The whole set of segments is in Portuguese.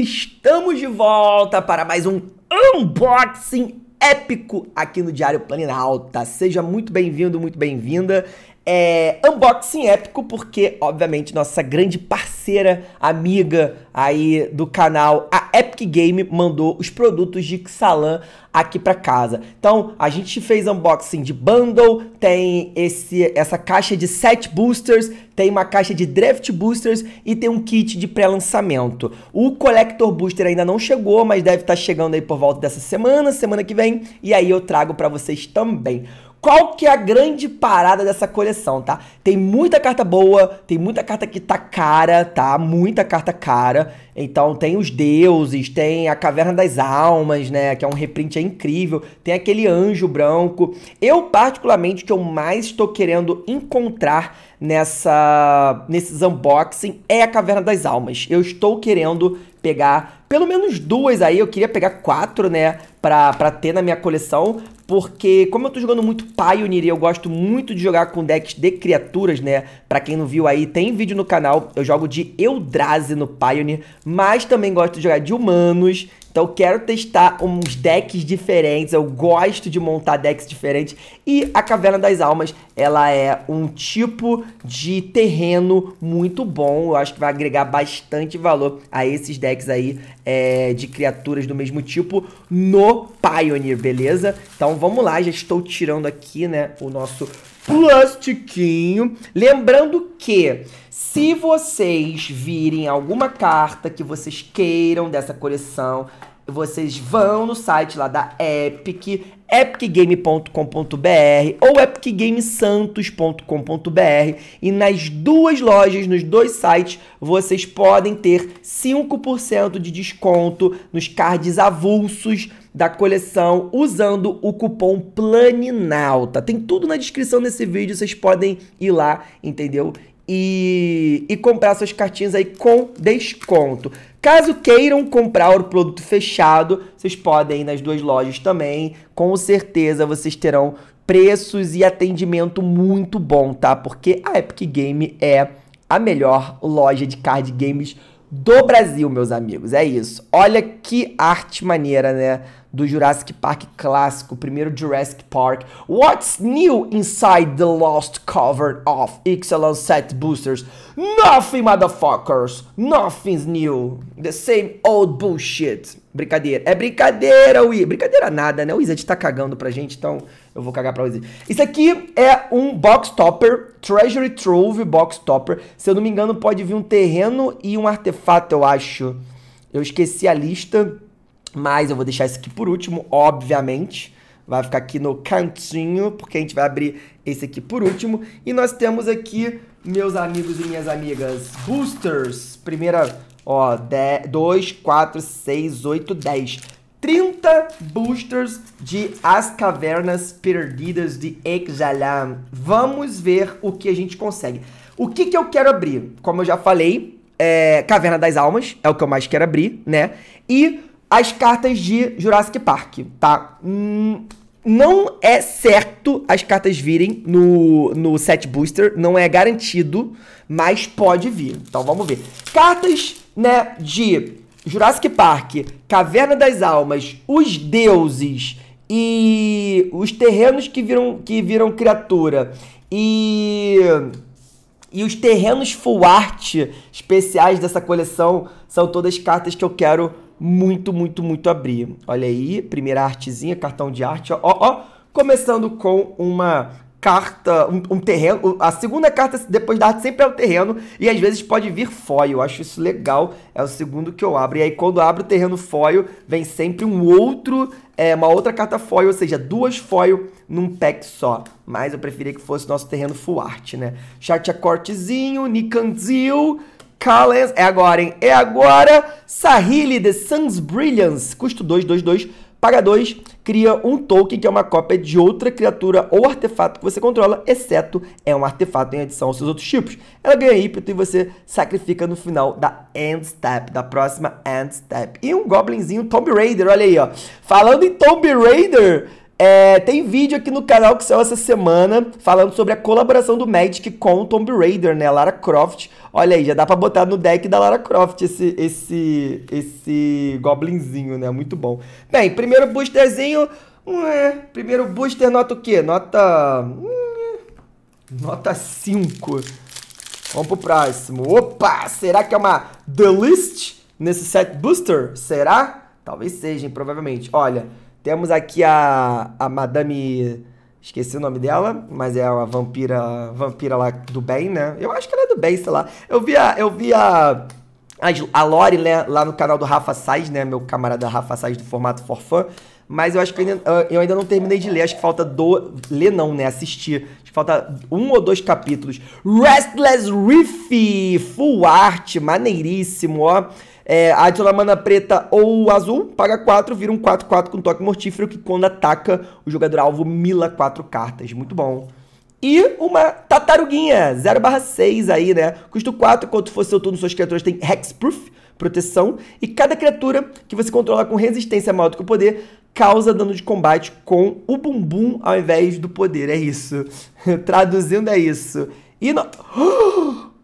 Estamos de volta para mais um unboxing épico aqui no Diário Planalta. Seja muito bem-vindo, muito bem-vinda. É, unboxing épico, porque, obviamente, nossa grande parceira, amiga aí do canal, a Epic Game, mandou os produtos de Xalan aqui para casa. Então, a gente fez unboxing de bundle, tem esse, essa caixa de set boosters, tem uma caixa de draft boosters e tem um kit de pré-lançamento. O collector booster ainda não chegou, mas deve estar tá chegando aí por volta dessa semana, semana que vem, e aí eu trago para vocês também. Qual que é a grande parada dessa coleção, tá? Tem muita carta boa, tem muita carta que tá cara, tá? Muita carta cara. Então tem os deuses, tem a Caverna das Almas, né? Que é um reprint é incrível. Tem aquele anjo branco. Eu, particularmente, que eu mais estou querendo encontrar nessa nesses unboxing é a Caverna das Almas. Eu estou querendo pegar pelo menos duas aí, eu queria pegar quatro, né, pra, pra ter na minha coleção, porque como eu tô jogando muito Pioneer e eu gosto muito de jogar com decks de criaturas, né? Pra quem não viu aí, tem vídeo no canal, eu jogo de Eldrazi no Pioneer, mas também gosto de jogar de humanos, então eu quero testar uns decks diferentes, eu gosto de montar decks diferentes. E a Caverna das Almas, ela é um tipo de terreno muito bom. Eu acho que vai agregar bastante valor a esses decks aí é, de criaturas do mesmo tipo no Pioneer, beleza? Então vamos lá, já estou tirando aqui, né, o nosso plastiquinho. Lembrando que... Se vocês virem alguma carta que vocês queiram dessa coleção, vocês vão no site lá da Epic, epicgame.com.br ou epicgamesantos.com.br e nas duas lojas, nos dois sites, vocês podem ter 5% de desconto nos cards avulsos da coleção usando o cupom Planinalta. Tem tudo na descrição desse vídeo, vocês podem ir lá, entendeu? e, e comprar suas cartinhas aí com desconto. Caso queiram comprar o produto fechado, vocês podem ir nas duas lojas também. Com certeza vocês terão preços e atendimento muito bom, tá? Porque a Epic Game é a melhor loja de card games do do Brasil, meus amigos. É isso. Olha que arte maneira, né? Do Jurassic Park clássico, primeiro Jurassic Park. What's new inside the lost cavern of Ixalan Set Boosters? Nothing, motherfuckers! Nothing's new. The same old bullshit. Brincadeira. É brincadeira, Wizard. Brincadeira nada, né? O Wizard tá cagando pra gente, então eu vou cagar pra Wizard. Isso aqui é um box topper, Treasury Trove box topper. Se eu não me engano, pode vir um terreno e um artefato, eu acho. Eu esqueci a lista, mas eu vou deixar esse aqui por último, obviamente. Vai ficar aqui no cantinho, porque a gente vai abrir esse aqui por último. E nós temos aqui, meus amigos e minhas amigas, boosters. Primeira Ó, 2, 4, 6, 8, 10. 30 boosters de As Cavernas Perdidas de Exalam. Vamos ver o que a gente consegue. O que, que eu quero abrir? Como eu já falei, é Caverna das Almas é o que eu mais quero abrir, né? E as cartas de Jurassic Park, tá? Hum, não é certo as cartas virem no, no set booster, não é garantido, mas pode vir. Então vamos ver. Cartas né, de Jurassic Park, Caverna das Almas, Os Deuses e os terrenos que viram que viram criatura e e os terrenos full art especiais dessa coleção são todas cartas que eu quero muito, muito, muito abrir. Olha aí, primeira artezinha, cartão de arte, ó, ó, ó. Começando com uma carta, um, um, terreno. A segunda carta depois da arte sempre é o terreno e às vezes pode vir foil. Eu acho isso legal. É o segundo que eu abro. E aí quando abro o terreno foil, vem sempre um outro, é, uma outra carta foil, ou seja, duas foil num pack só. Mas eu preferia que fosse nosso terreno full art, né? cortezinho Nikanzil, Callens. É agora, hein? É agora! Sahili, The Sun's Brilliance. Custo 2, 2, 2 Paga 2, cria um token que é uma cópia de outra criatura ou artefato que você controla, exceto é um artefato em adição aos seus outros tipos. Ela ganha ímpeto e você sacrifica no final da end step, da próxima end step. E um goblinzinho Tomb Raider, olha aí, ó. Falando em Tomb Raider, é, tem vídeo aqui no canal que saiu essa semana falando sobre a colaboração do Magic com o Tomb Raider, né? Lara Croft. Olha aí, já dá pra botar no deck da Lara Croft esse, esse, esse goblinzinho, né? Muito bom. Bem, primeiro boosterzinho. Ué, primeiro booster, nota o quê? Nota. Hum, nota 5. Vamos pro próximo. Opa! Será que é uma The List nesse set booster? Será? Talvez seja, hein? Provavelmente. Olha. Temos aqui a, a Madame. Esqueci o nome dela, mas é a vampira, vampira lá do bem, né? Eu acho que ela é do bem, sei lá. Eu vi a, eu vi a, a, a Lori né, lá no canal do Rafa Sais, né? Meu camarada Rafa Sais do formato Forfã. Mas eu acho que eu ainda, eu ainda não terminei de ler. Acho que falta do. Ler não, né? Assistir. Acho que falta um ou dois capítulos. Restless Riff! Full art, maneiríssimo, ó é, adiciona mana preta ou azul, paga 4, vira um 4-4 com toque mortífero, que quando ataca, o jogador alvo mila 4 cartas. Muito bom. E uma tartaruguinha, 0/6 aí, né? Custo 4, enquanto fosse seu turno, suas criaturas têm Hexproof, proteção. E cada criatura que você controla com resistência maior do que o poder, causa dano de combate com o bumbum ao invés do poder. É isso. Traduzindo é isso. E no... Ah!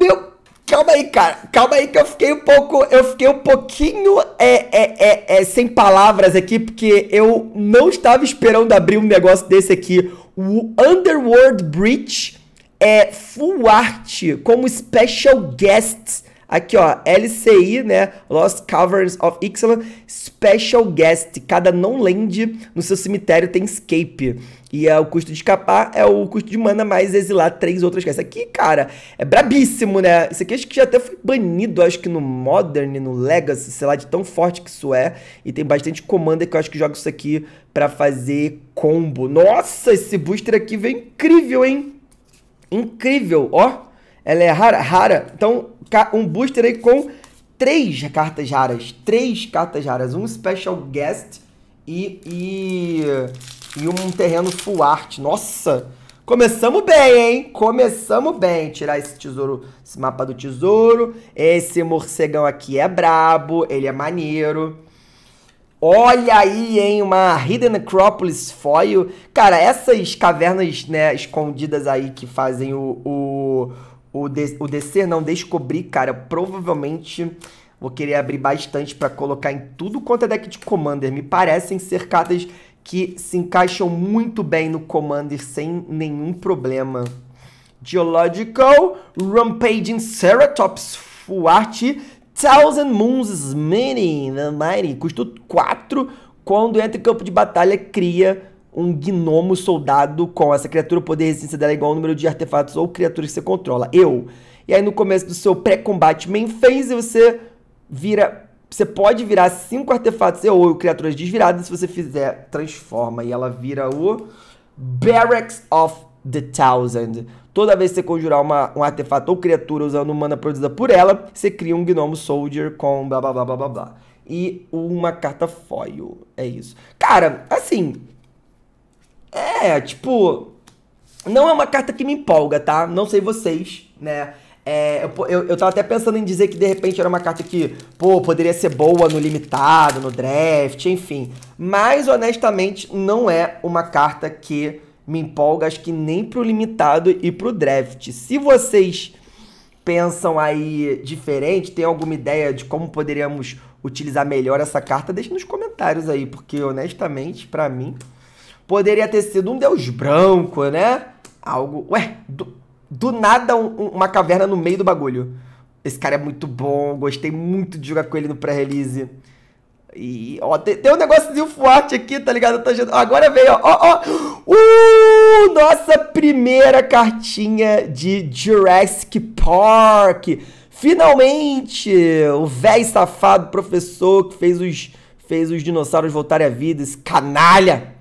Meu, calma aí, cara. Calma aí que eu fiquei um pouco, eu fiquei um pouquinho é, é, é, é sem palavras aqui, porque eu não estava esperando abrir um negócio desse aqui. O Underworld Bridge é full art como special guests Aqui, ó, LCI, né? Lost Caverns of Ixalan, Special Guest. Cada non-land no seu cemitério tem escape. E é, o custo de escapar é o custo de mana mais exilar três outras casas. Aqui, cara, é brabíssimo, né? Isso aqui acho que já até foi banido, acho que no Modern, no Legacy, sei lá, de tão forte que isso é. E tem bastante comanda que eu acho que joga isso aqui para fazer combo. Nossa, esse booster aqui veio incrível, hein? Incrível, ó. Ela é rara, rara. Então, um booster aí com três cartas raras. Três cartas raras. Um Special Guest e, e, e um terreno full art. Nossa! Começamos bem, hein? Começamos bem. Tirar esse tesouro, esse mapa do tesouro. Esse morcegão aqui é brabo, ele é maneiro. Olha aí, hein? Uma Hidden Acropolis Foil. Cara, essas cavernas, né, escondidas aí que fazem o, o o, de, o descer, não, descobrir, cara, provavelmente vou querer abrir bastante para colocar em tudo quanto é deck de Commander. Me parecem ser cartas que se encaixam muito bem no Commander sem nenhum problema. Geological, Rampaging Ceratops, Fuarte, Thousand Moons Mini, Mighty, custo 4. Quando entra em campo de batalha, cria um gnomo soldado com essa criatura, o poder e resistência dela é igual ao número de artefatos ou criaturas que você controla. Eu. E aí no começo do seu pré-combate main phase, você vira. Você pode virar cinco artefatos ou criaturas desviradas se você fizer transforma. E ela vira o Barracks of the Thousand. Toda vez que você conjurar uma, um artefato ou criatura usando mana produzida por ela, você cria um Gnomo Soldier com blá blá blá blá. blá. E uma carta foil. É isso. Cara, assim, é, tipo. Não é uma carta que me empolga, tá? Não sei vocês, né? É, eu, eu, eu, tava até pensando em dizer que de repente era uma carta que, pô, poderia ser boa no limitado, no draft, enfim. Mas honestamente, não é uma carta que me empolga, acho que nem pro limitado e pro draft. Se vocês pensam aí diferente, tem alguma ideia de como poderíamos utilizar melhor essa carta, deixa nos comentários aí, porque honestamente, para mim, Poderia ter sido um deus branco, né? Algo. Ué, do, do nada um, um, uma caverna no meio do bagulho. Esse cara é muito bom, gostei muito de jogar com ele no pré-release. E, ó, tem, tem um negocinho forte aqui, tá ligado? Tô, agora veio, ó, ó, ó. Uh, nossa primeira cartinha de Jurassic Park. Finalmente, o velho safado professor que fez os, fez os dinossauros voltarem à vida, esse canalha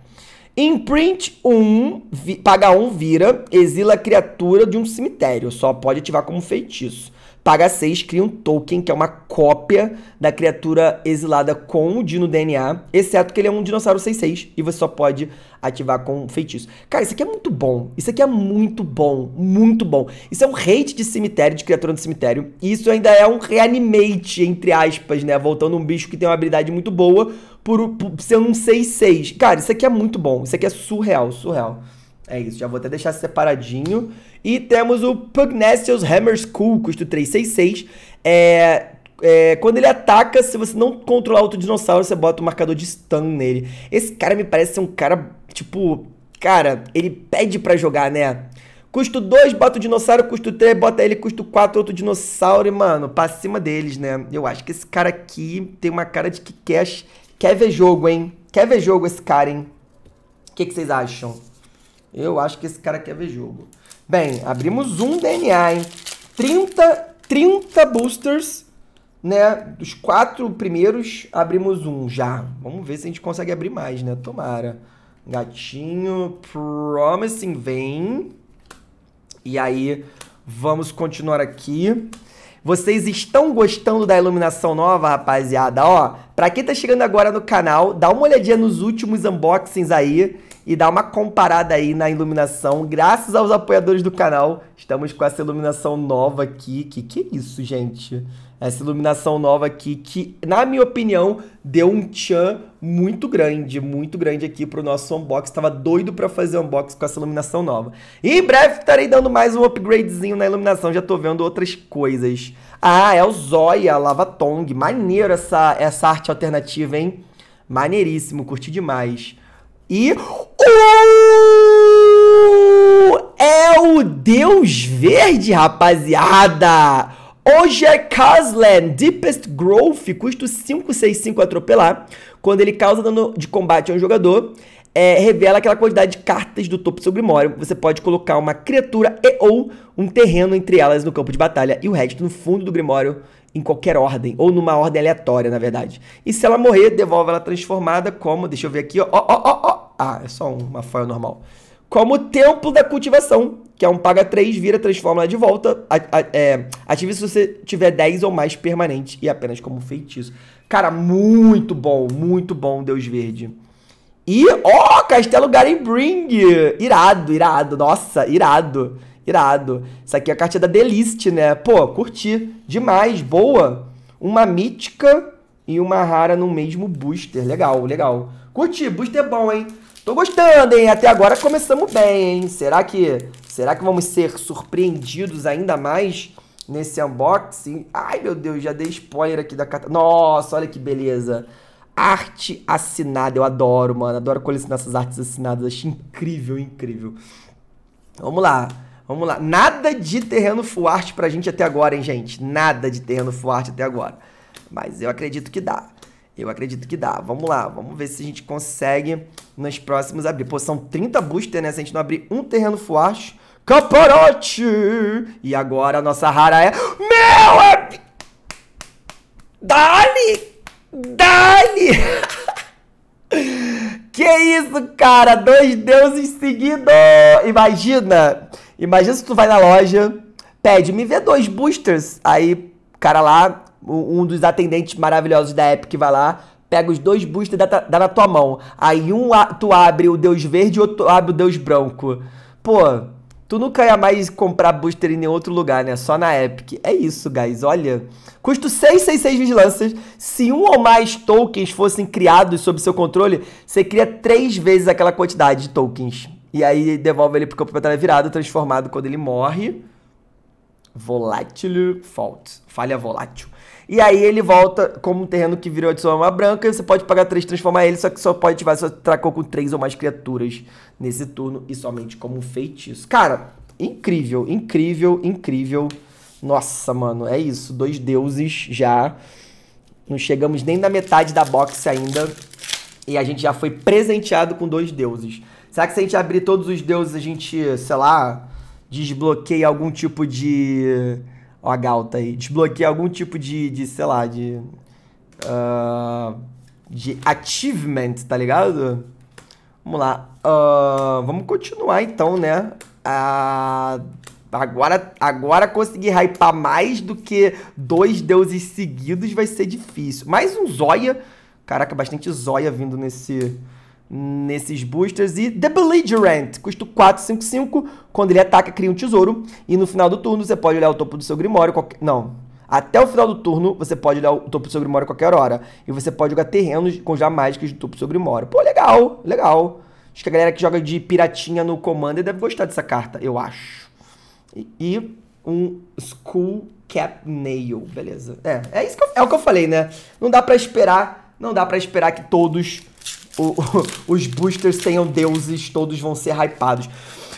Imprint 1, vi, paga 1 vira, exila a criatura de um cemitério, só pode ativar como feitiço. Paga 6, cria um token, que é uma cópia da criatura exilada com o Dino DNA, exceto que ele é um dinossauro 66 6 e você só pode ativar com feitiço. Cara, isso aqui é muito bom. Isso aqui é muito bom, muito bom. Isso é um hate de cemitério, de criatura do cemitério. E isso ainda é um reanimate, entre aspas, né? Voltando um bicho que tem uma habilidade muito boa por, por sendo um 6-6. Cara, isso aqui é muito bom. Isso aqui é surreal, surreal. É isso, já vou até deixar separadinho. E temos o Pugnacious Hammer School, custo 366. É, é, quando ele ataca, se você não controlar outro dinossauro, você bota o um marcador de stun nele. Esse cara me parece ser um cara, tipo... Cara, ele pede para jogar, né? Custo 2, bota o dinossauro. Custo 3, bota ele. Custo 4, outro dinossauro. E, mano, pra cima deles, né? Eu acho que esse cara aqui tem uma cara de que quer Quer ver jogo, hein? Quer ver jogo esse cara, hein? O que, que vocês acham? Eu acho que esse cara quer ver jogo. Bem, abrimos um DNA, hein? 30, 30 boosters, né? Dos quatro primeiros, abrimos um já. Vamos ver se a gente consegue abrir mais, né? Tomara. Gatinho, Promising vem. E aí, vamos continuar aqui. Vocês estão gostando da iluminação nova, rapaziada? Ó, pra quem tá chegando agora no canal, dá uma olhadinha nos últimos unboxings aí e dá uma comparada aí na iluminação. Graças aos apoiadores do canal, estamos com essa iluminação nova aqui. Que que é isso, gente? essa iluminação nova aqui, que, na minha opinião, deu um tchan muito grande, muito grande aqui pro nosso unbox. Tava doido para fazer unbox com essa iluminação nova. E em breve estarei dando mais um upgradezinho na iluminação, já tô vendo outras coisas. Ah, é o Zoya, Lava Tong. Maneiro essa, essa arte alternativa, hein? Maneiríssimo, curti demais. E... Uh! É o Deus Verde, rapaziada! Hoje é Kaslan, Deepest Growth, custo 565 atropelar. Quando ele causa dano de combate a um jogador, é, revela aquela quantidade de cartas do topo do seu grimório. Você pode colocar uma criatura e ou um terreno entre elas no campo de batalha e o resto no fundo do grimório em qualquer ordem, ou numa ordem aleatória, na verdade. E se ela morrer, devolve ela transformada como... Deixa eu ver aqui, ó, ó, ó, ó. Ah, é só uma foia normal como templo da cultivação, que é um paga 3, vira, transforma de volta. A, a, é, ative se você tiver 10 ou mais permanentes e apenas como feitiço. Cara, muito bom, muito bom, Deus Verde. E, ó, oh, Castelo Garenbring, Irado, irado, nossa, irado, irado. Isso aqui é a carta da Delist, né? Pô, curti, demais, boa. Uma mítica e uma rara no mesmo booster, legal, legal. Curti, booster é bom, hein? Tô gostando, hein? Até agora começamos bem, hein? Será que, será que vamos ser surpreendidos ainda mais nesse unboxing? Ai, meu Deus, já dei spoiler aqui da carta. Nossa, olha que beleza. Arte assinada, eu adoro, mano. Adoro colecionar essas artes assinadas. Acho incrível, incrível. Vamos lá. Vamos lá. Nada de terreno full art pra gente até agora, hein, gente? Nada de terreno full art até agora. Mas eu acredito que dá. Eu acredito que dá. Vamos lá, vamos ver se a gente consegue nos próximos abrir. Pô, são 30 boosters, né? Se a gente não abrir um terreno forte. Caparote! E agora a nossa rara é. Meu! É... Dali! Dali! que isso, cara? Dois deuses seguidos! Imagina! Imagina se tu vai na loja, pede, me vê dois boosters. Aí, o cara lá um dos atendentes maravilhosos da Epic vai lá, pega os dois boosters e dá, na tua mão. Aí um tu abre o Deus Verde e outro abre o Deus Branco. Pô, tu nunca ia mais comprar booster em nenhum outro lugar, né? Só na Epic. É isso, guys. Olha. Custo 666 vigilâncias. Se um ou mais tokens fossem criados sob seu controle, você cria três vezes aquela quantidade de tokens. E aí devolve ele pro campo batalha virado, transformado quando ele morre. Volátil fault. Falha volátil. E aí ele volta como um terreno que virou adição uma branca. E você pode pagar 3 transformar ele, só que só pode ativar se você com 3 ou mais criaturas nesse turno e somente como um feitiço. Cara, incrível, incrível, incrível. Nossa, mano, é isso. Dois deuses já. Não chegamos nem na metade da box ainda. E a gente já foi presenteado com dois deuses. Será que se a gente abrir todos os deuses, a gente, sei lá, desbloqueia algum tipo de ó, a galta tá aí, desbloqueia algum tipo de, de sei lá, de. Uh, de achievement, tá ligado? Vamos lá. Uh, vamos continuar então, né? Uh, agora, agora conseguir hypar mais do que dois deuses seguidos vai ser difícil. Mais um Zóia. Caraca, bastante Zóia vindo nesse nesses boosters. E The Belligerent, custo 455. Quando ele ataca, cria um tesouro. E no final do turno, você pode olhar o topo do seu Grimório. Qualquer... Não. Até o final do turno, você pode olhar o topo do seu Grimório a qualquer hora. E você pode jogar terrenos com já mágicas do topo do seu Grimório. Pô, legal, legal. Acho que a galera que joga de piratinha no Commander deve gostar dessa carta, eu acho. E, e um School Cap Nail, beleza. É, é isso que eu, é o que eu falei, né? Não dá para esperar, não dá para esperar que todos o, os boosters tenham deuses, todos vão ser hypados.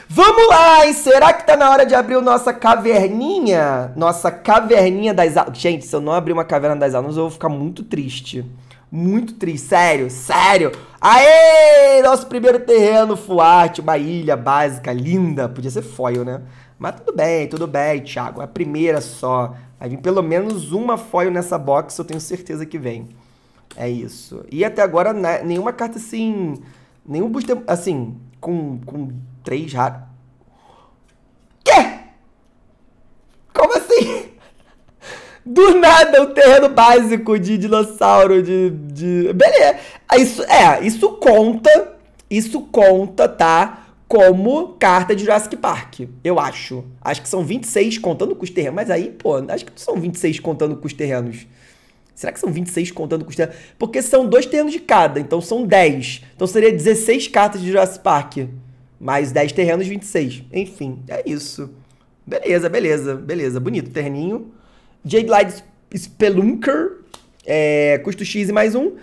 Vamos lá, hein? Será que tá na hora de abrir nossa caverninha? Nossa caverninha das almas. Gente, se eu não abrir uma caverna das almas, eu vou ficar muito triste. Muito triste, sério, sério. Aê! Nosso primeiro terreno, Fuarte, uma ilha básica, linda. Podia ser foil, né? Mas tudo bem, tudo bem, Thiago. É a primeira só. Vai vir pelo menos uma foil nessa box, eu tenho certeza que vem. É isso. E até agora, né, nenhuma carta assim. Nenhum booster. Assim, com, com três raros. Quê? Como assim? Do nada, o terreno básico de dinossauro, de. de... Beleza. Ah, isso, é, isso conta. Isso conta, tá? Como carta de Jurassic Park, eu acho. Acho que são 26 contando com os terrenos. Mas aí, pô, acho que não são 26 contando com os terrenos. Será que são 26 contando com costela? Porque são dois terrenos de cada, então são 10. Então seria 16 cartas de Jurassic Park. Mais 10 terrenos, 26. Enfim, é isso. Beleza, beleza, beleza. Bonito terreninho. Jade Light Spelunker. É, custo X e mais um.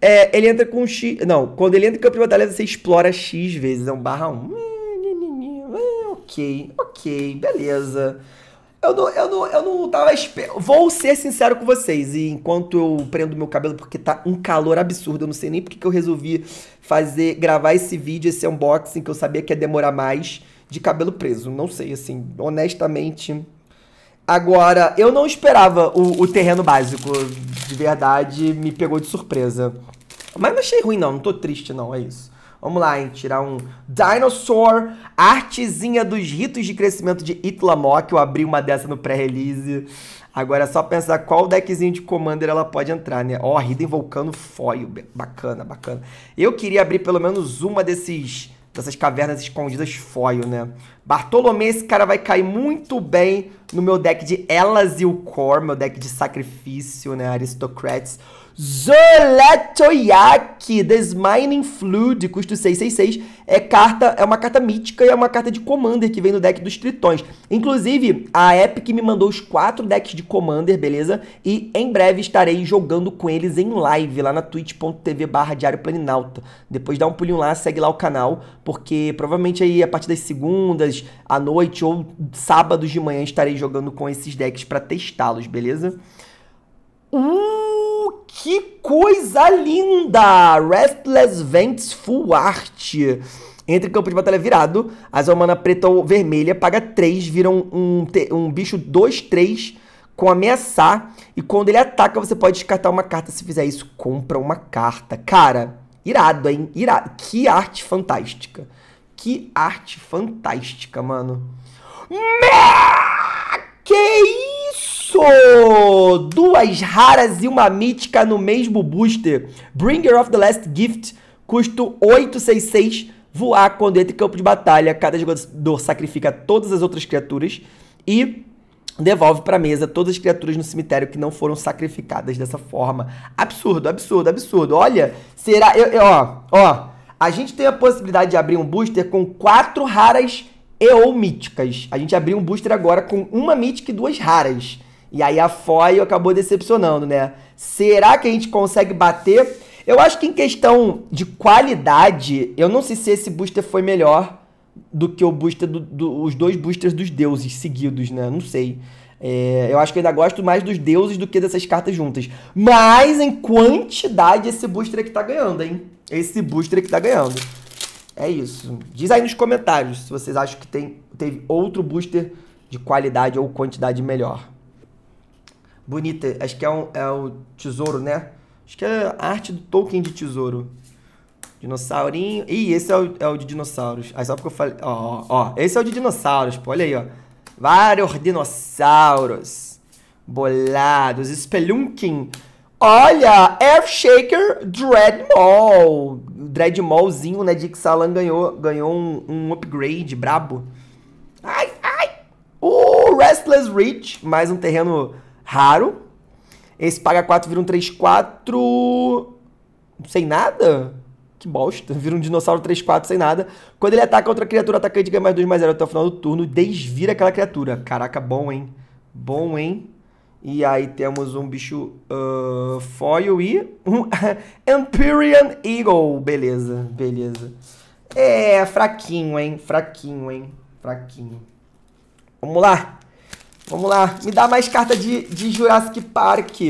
É, ele entra com X. Não, quando ele entra em campo de batalha, você explora X vezes. É um barra 1. Um. Hum, é, ok, ok, beleza. Eu não, eu não, eu não tava esperando. Vou ser sincero com vocês. E enquanto eu prendo meu cabelo, porque tá um calor absurdo, eu não sei nem porque que eu resolvi fazer, gravar esse vídeo, esse unboxing, que eu sabia que ia demorar mais, de cabelo preso. Não sei, assim, honestamente. Agora, eu não esperava o, o terreno básico. De verdade, me pegou de surpresa. Mas não achei ruim, não. Não tô triste, não. É isso. Vamos lá, hein? Tirar um Dinosaur, artezinha dos ritos de crescimento de Itlamok. Eu abri uma dessa no pré-release. Agora é só pensar qual deckzinho de Commander ela pode entrar, né? Ó, oh, Hidden Volcano Foil. Bacana, bacana. Eu queria abrir pelo menos uma desses dessas cavernas escondidas foil, né? Bartolomeu, esse cara vai cair muito bem no meu deck de Elas e o Core, meu deck de sacrifício, né? Aristocrats. Zoletoyaki Desmining Flood custo 666, é carta, é uma carta mítica e é uma carta de Commander que vem no deck dos Tritões. Inclusive, a Epic me mandou os quatro decks de Commander, beleza? E em breve estarei jogando com eles em live lá na twitch.tv barra Diário Planinalta. Depois dá um pulinho lá, segue lá o canal, porque provavelmente aí a partir das segundas à noite ou sábados de manhã estarei jogando com esses decks para testá-los, beleza? Hum! Que coisa linda! Restless Vents Full Art. Entre campo de batalha virado, as humana preta ou vermelha paga 3, viram um, um bicho 2, 3 com ameaçar. E quando ele ataca, você pode descartar uma carta. Se fizer isso, compra uma carta. Cara, irado, hein? Irado. Que arte fantástica. Que arte fantástica, mano. Que isso? isso! Duas raras e uma mítica no mesmo booster. Bringer of the Last Gift, custo 866, voar quando entra em campo de batalha. Cada jogador sacrifica todas as outras criaturas e devolve para mesa todas as criaturas no cemitério que não foram sacrificadas dessa forma. Absurdo, absurdo, absurdo. Olha, será... Eu, eu, ó, ó, a gente tem a possibilidade de abrir um booster com quatro raras e ou míticas. A gente abriu um booster agora com uma mítica e duas raras. E aí a FOI acabou decepcionando, né? Será que a gente consegue bater? Eu acho que em questão de qualidade, eu não sei se esse booster foi melhor do que o booster dos do, dois boosters dos deuses seguidos, né? Não sei. É, eu acho que eu ainda gosto mais dos deuses do que dessas cartas juntas. Mas em quantidade, esse booster aqui é tá ganhando, hein? Esse booster aqui é tá ganhando. É isso. Diz aí nos comentários se vocês acham que tem, teve outro booster de qualidade ou quantidade melhor bonita. Acho que é, um, é o tesouro, né? Acho que é a arte do Tolkien de tesouro. Dinossaurinho. Ih, esse é o, é o de dinossauros. Aí só porque eu falei. Ó, ó, Esse é o de dinossauros, pô. Olha aí, ó. Vários dinossauros. Bolados. Spelunking. Olha! Air Shaker Dreadmaw. Dreadmawzinho, né? Dick Salan ganhou, ganhou um, um upgrade brabo. Ai, ai! O uh, Restless Reach. Mais um terreno raro. Esse paga 4 vira um 3-4 sem nada? Que bosta. Vira um dinossauro 3-4 sem nada. Quando ele ataca outra criatura, atacante ganha mais 2 mais 0 até o final do turno. Desvira aquela criatura. Caraca, bom, hein? Bom, hein? E aí temos um bicho uh, foil e um Empyrean Eagle. Beleza, beleza. É, fraquinho, hein? Fraquinho, hein? Fraquinho. Vamos lá. Vamos lá. Me dá mais carta de, de Jurassic Park.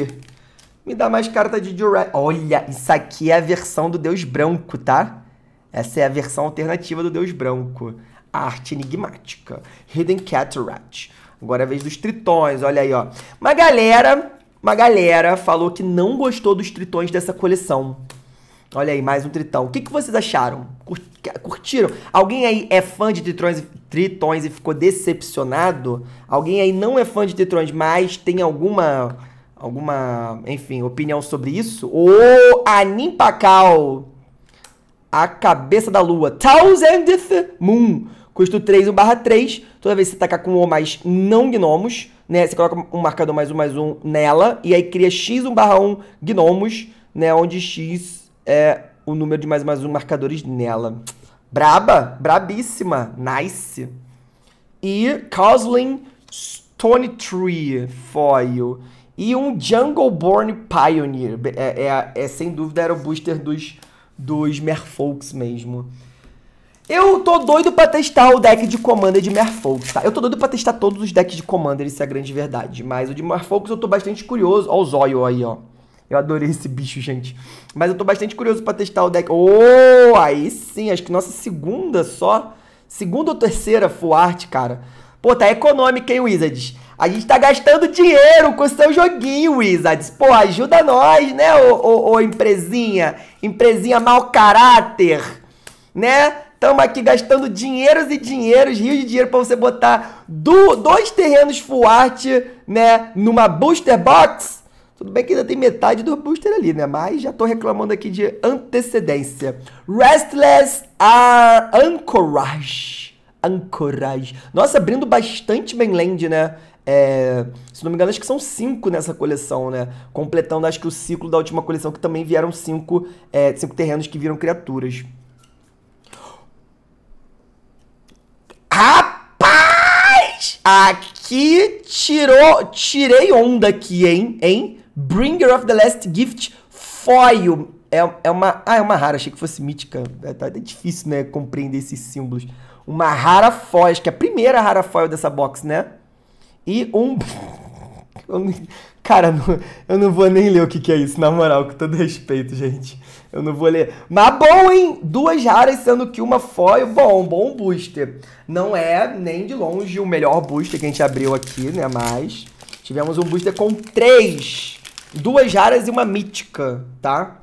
Me dá mais carta de Jurassic... Olha, isso aqui é a versão do Deus Branco, tá? Essa é a versão alternativa do Deus Branco. arte enigmática. Hidden Cataract. Agora é a vez dos tritões, olha aí, ó. Uma galera, uma galera falou que não gostou dos tritões dessa coleção. Olha aí, mais um tritão. O que, que vocês acharam? Curtiram? Alguém aí é fã de tritões, tritões e ficou decepcionado? Alguém aí não é fã de tritões, mas tem alguma, alguma, enfim, opinião sobre isso? Ô, oh, Anim a cabeça da lua, Thousandth Moon, custo 3, 1 barra 3. Toda vez que você tacar com O mais não gnomos, né, você coloca um marcador mais um mais um nela, e aí cria X1 barra 1 gnomos, né, onde X é o número de mais mais um marcadores nela. Braba, brabíssima, nice. E Cosling Stone Tree Foil. E um Jungle Born Pioneer. É, é, é, sem dúvida era o booster dos, dos Merfolks mesmo. Eu tô doido pra testar o deck de Commander de Merfolk, tá? Eu tô doido pra testar todos os decks de Commander, isso é a grande verdade. Mas o de merfolk's eu tô bastante curioso. Ó o Zóio aí, ó. Eu adorei esse bicho, gente. Mas eu tô bastante curioso para testar o deck. Oh, aí sim, acho que nossa segunda só. Segunda ou terceira full art, cara. Pô, tá econômica, hein, Wizards? A gente tá gastando dinheiro com o seu joguinho, Wizards. Pô, ajuda nós, né, ô, ô, ô empresinha? Empresinha mau caráter, né? Tamo aqui gastando dinheiros e dinheiros, rios de dinheiro para você botar do, dois terrenos full art, né, numa booster box tudo bem que ainda tem metade do booster ali, né? Mas já tô reclamando aqui de antecedência. Restless are Anchorage. Anchorage. Nossa, abrindo bastante mainland, né? É, se não me engano, acho que são cinco nessa coleção, né? Completando, acho que o ciclo da última coleção, que também vieram cinco, é, cinco terrenos que viram criaturas. Rapaz! Aqui que tirou, tirei onda aqui, hein? Hein? Bringer of the Last Gift Foil. É, é uma, ah, é uma rara, achei que fosse mítica. É, tá, é difícil, né, compreender esses símbolos. Uma rara foil, acho que é a primeira rara foil dessa box, né? E um Eu cara, não, eu não vou nem ler o que, que é isso, na moral, com todo respeito, gente. Eu não vou ler. Mas bom, hein? Duas raras, sendo que uma foi Bom, bom booster. Não é nem de longe o melhor booster que a gente abriu aqui, né? Mas tivemos um booster com três. Duas raras e uma mítica, tá?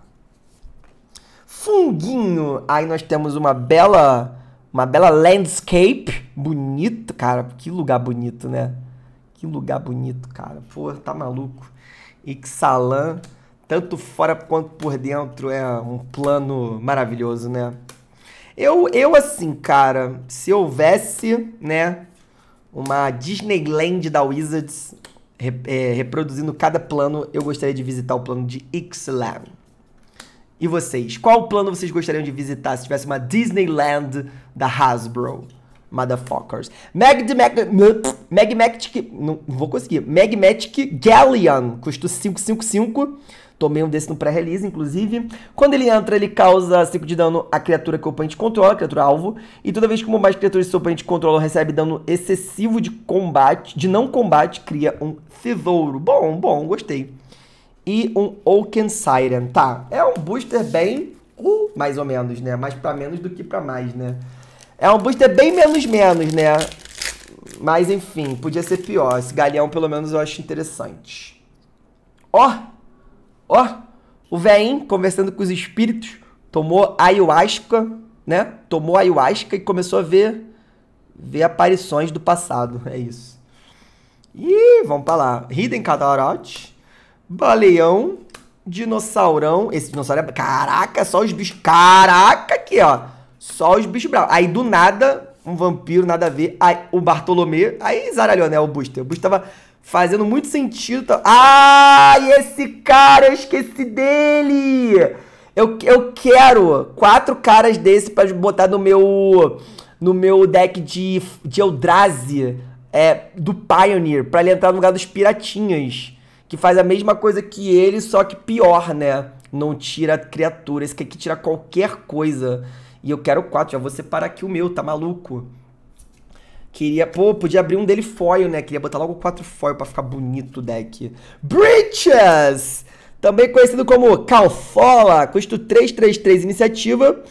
Funguinho. Aí nós temos uma bela... Uma bela landscape. Bonito, cara. Que lugar bonito, né? Que lugar bonito, cara. Pô, tá maluco. Ixalan, tanto fora quanto por dentro, é um plano maravilhoso, né? Eu, eu assim, cara, se houvesse, né, uma Disneyland da Wizards é, reproduzindo cada plano, eu gostaria de visitar o plano de Ixalan. E vocês? Qual plano vocês gostariam de visitar se tivesse uma Disneyland da Hasbro? Motherfuckers. Mag Mag, Mag, não vou conseguir. Magmatic Galleon. Custou 555. Tomei um desse no pré-release, inclusive. Quando ele entra, ele causa 5 de dano à criatura que o oponente controla, a criatura alvo. E toda vez que uma mais criaturas que seu oponente controla recebe dano excessivo de combate, de não combate, cria um tesouro. Bom, bom, gostei. E um Oaken Siren, tá? É um booster bem, uh, mais ou menos, né? Mais para menos do que para mais, né? É um booster bem menos menos, né? Mas enfim, podia ser pior. Esse galeão, pelo menos, eu acho interessante. Ó! Ó! O Vein, conversando com os espíritos, tomou ayahuasca, né? Tomou ayahuasca e começou a ver, ver aparições do passado. É isso. E vamos pra lá. Hidden Catarote, Baleão, Dinossaurão. Esse dinossauro é. Caraca, só os bichos. Caraca, aqui, ó. Só os bichos bravos. Aí do nada, um vampiro, nada a ver. Aí o Bartolomeu. Aí zaralhou, né? O Booster. O Booster tava fazendo muito sentido. Tá... Ah, esse cara, eu esqueci dele! Eu, eu quero quatro caras desse para botar no meu no meu deck de, de Eldrazi é, do Pioneer, para ele entrar no lugar dos piratinhas, que faz a mesma coisa que ele, só que pior, né? Não tira criatura, esse aqui tira qualquer coisa. E eu quero quatro, já vou separar aqui o meu, tá maluco? Queria, pô, podia abrir um dele foil, né? Queria botar logo quatro foil pra ficar bonito o deck. Breaches! Também conhecido como Calfola, custo 333 iniciativa.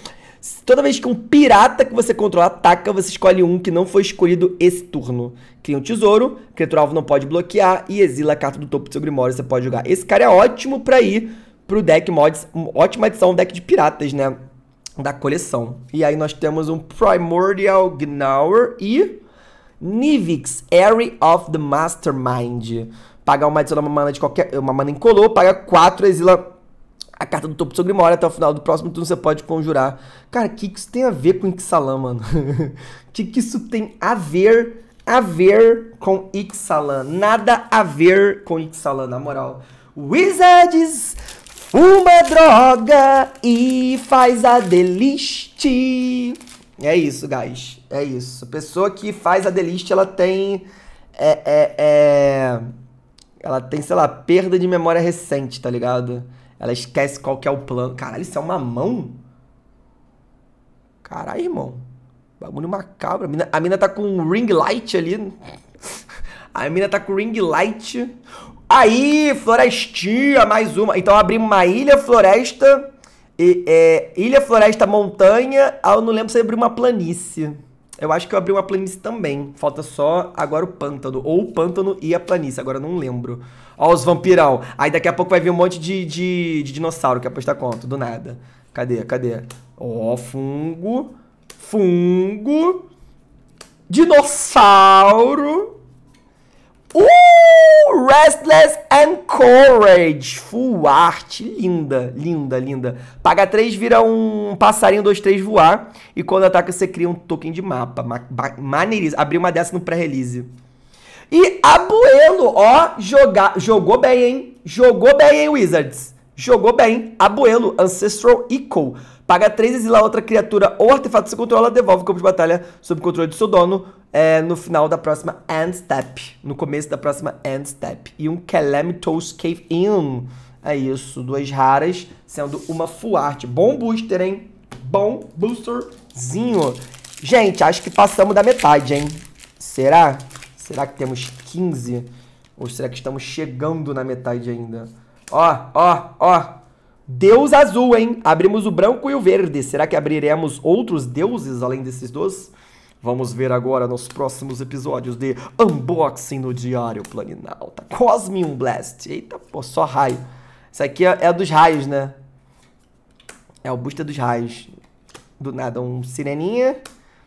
Toda vez que um pirata que você controla ataca, você escolhe um que não foi escolhido esse turno. Cria um tesouro, criatura alvo não pode bloquear e exila a carta do topo do seu grimório, você pode jogar. Esse cara é ótimo pra ir pro deck mods, ótima adição, deck de piratas, né? da coleção. E aí nós temos um Primordial Gnawer e Nivix, Area of the Mastermind. Pagar uma adicional uma mana de qualquer. Uma mana incolor, paga 4, exila a carta do topo do seu grimório até o final do próximo turno você pode conjurar. Cara, o que, que isso tem a ver com Ixalan, mano? O que, que isso tem a ver, a ver com Ixalan? Nada a ver com Ixalan, na moral. Wizards uma droga e faz a deliste. É isso, guys. É isso. A pessoa que faz a deliste, ela tem. É, é, é, Ela tem, sei lá, perda de memória recente, tá ligado? Ela esquece qual que é o plano. Caralho, isso é uma mão? Caralho, irmão. Bagulho macabro. A mina, a mina tá com um ring light ali. A mina tá com ring light. Aí, florestinha mais uma. Então abrimos uma ilha, floresta, e, é, ilha, floresta, montanha. Ah, eu não lembro se eu abri uma planície. Eu acho que eu abri uma planície também. Falta só agora o pântano. Ou o pântano e a planície, agora eu não lembro. Ó, os vampirão. Aí daqui a pouco vai vir um monte de, de, de dinossauro que apostar conta, do nada. Cadê, cadê? Ó, fungo. Fungo. Dinossauro. Uh! Restless and Courage. Full arte Linda, linda, linda. Paga 3 vira um passarinho 2-3 voar. E quando ataca, você cria um token de mapa. Ma Abriu uma dessa no pré-release. E Abuelo, ó, joga jogou bem, hein? Jogou bem, hein, Wizards? Jogou bem. Abuelo, Ancestral Equal. Paga 3, exila outra criatura ou artefato que você controla, devolve o campo de batalha sob controle do seu dono é, no final da próxima end step. No começo da próxima end step. E um Calamitous Cave In. É isso, duas raras, sendo uma full art. Bom booster, hein? Bom boosterzinho. Gente, acho que passamos da metade, hein? Será? Será que temos 15? Ou será que estamos chegando na metade ainda? Ó, ó, ó. Deus azul, hein? Abrimos o branco e o verde. Será que abriremos outros deuses além desses dois? Vamos ver agora nos próximos episódios de Unboxing no Diário Planinalta. Cosmium Blast. Eita, pô, só raio. Isso aqui é, é dos raios, né? É o booster dos raios. Do nada, um Sireninha.